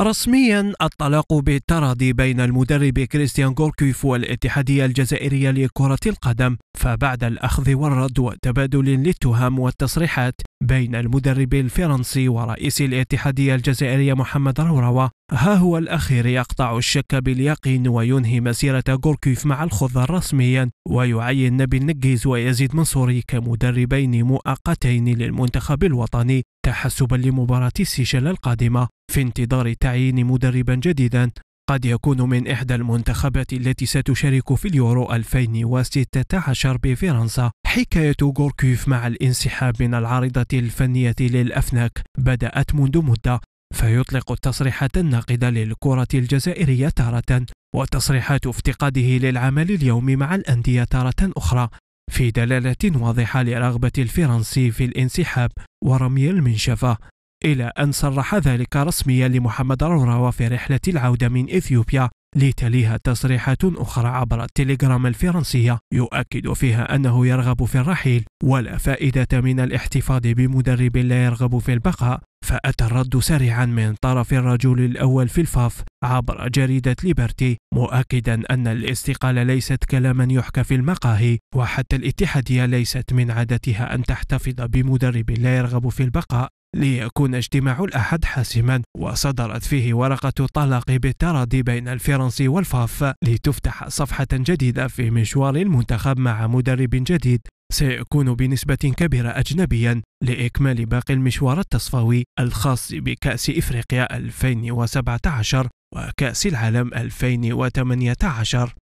رسميا الطلاق بالتراضي بين المدرب كريستيان غوركيف والاتحادية الجزائرية لكرة القدم فبعد الأخذ والرد وتبادل للتهم والتصريحات بين المدرب الفرنسي ورئيس الاتحادية الجزائرية محمد روروا ها هو الأخير يقطع الشك باليقين وينهي مسيرة غوركيف مع الخضر رسميا ويعين نبيل نجيز ويزيد منصوري كمدربين مؤقتين للمنتخب الوطني تحسبا لمباراة السيشل القادمة في انتظار تعيين مدربا جديدا قد يكون من إحدى المنتخبات التي ستشارك في اليورو 2016 بفرنسا حكاية غوركيف مع الانسحاب من العارضة الفنية للأفناك بدأت منذ مدة فيطلق التصريحات الناقدة للكرة الجزائرية تارة وتصريحات افتقاده للعمل اليومي مع الأندية تارة أخرى في دلالة واضحة لرغبة الفرنسي في الانسحاب ورمي المنشفة إلى أن صرح ذلك رسميا لمحمد رورا في رحلة العودة من إثيوبيا لتليها تصريحات أخرى عبر التليجرام الفرنسية يؤكد فيها أنه يرغب في الرحيل ولا فائدة من الاحتفاظ بمدرب لا يرغب في البقاء فأتى الرد سريعا من طرف الرجل الأول في الفاف عبر جريدة ليبرتي مؤكدا أن الاستقالة ليست كلاما يحكى في المقاهي وحتى الاتحادية ليست من عادتها أن تحتفظ بمدرب لا يرغب في البقاء ليكون اجتماع الأحد حاسما وصدرت فيه ورقة الطلاق بالتراضي بين الفرنسي والفاف لتفتح صفحة جديدة في مشوار المنتخب مع مدرب جديد سيكون بنسبة كبيرة أجنبيا لإكمال باقي المشوار التصفوي الخاص بكأس إفريقيا 2017 وكأس العالم 2018